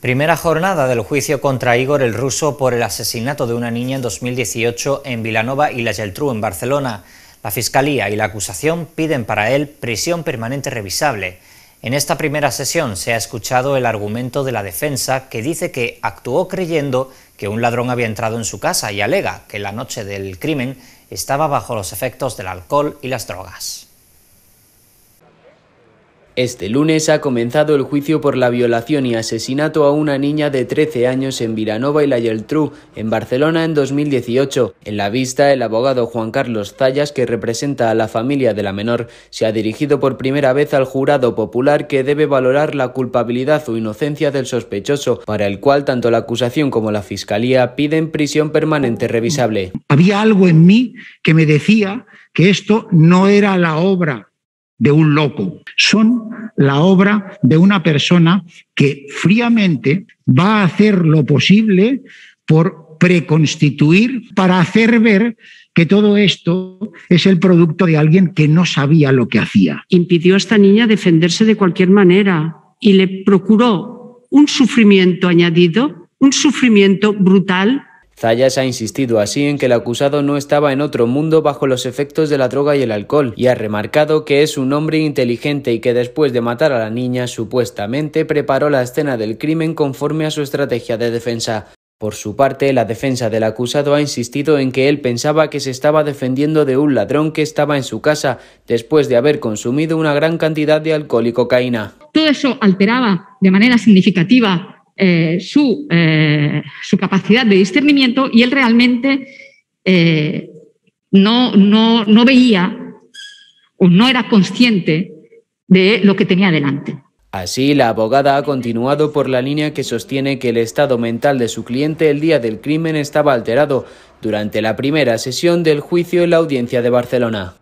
Primera jornada del juicio contra Igor el Ruso por el asesinato de una niña en 2018 en Vilanova y la Geltrú, en Barcelona. La Fiscalía y la acusación piden para él prisión permanente revisable. En esta primera sesión se ha escuchado el argumento de la defensa que dice que actuó creyendo que un ladrón había entrado en su casa y alega que la noche del crimen estaba bajo los efectos del alcohol y las drogas. Este lunes ha comenzado el juicio por la violación y asesinato a una niña de 13 años en Vilanova y la Geltrú, en Barcelona en 2018. En la vista, el abogado Juan Carlos Zayas, que representa a la familia de la menor, se ha dirigido por primera vez al jurado popular que debe valorar la culpabilidad o inocencia del sospechoso, para el cual tanto la acusación como la fiscalía piden prisión permanente revisable. Había algo en mí que me decía que esto no era la obra de un loco, son la obra de una persona que fríamente va a hacer lo posible por preconstituir para hacer ver que todo esto es el producto de alguien que no sabía lo que hacía. Impidió a esta niña defenderse de cualquier manera y le procuró un sufrimiento añadido, un sufrimiento brutal Zayas ha insistido así en que el acusado no estaba en otro mundo bajo los efectos de la droga y el alcohol, y ha remarcado que es un hombre inteligente y que después de matar a la niña supuestamente preparó la escena del crimen conforme a su estrategia de defensa. Por su parte, la defensa del acusado ha insistido en que él pensaba que se estaba defendiendo de un ladrón que estaba en su casa después de haber consumido una gran cantidad de alcohol y cocaína. Todo eso alteraba de manera significativa eh, eh, su, capacidad de discernimiento y él realmente eh, no, no veía o no era consciente de lo que tenía delante. Así, la abogada ha continuado por la línea que sostiene que el estado mental de su cliente el día del crimen estaba alterado durante la primera sesión del juicio en la audiencia de Barcelona.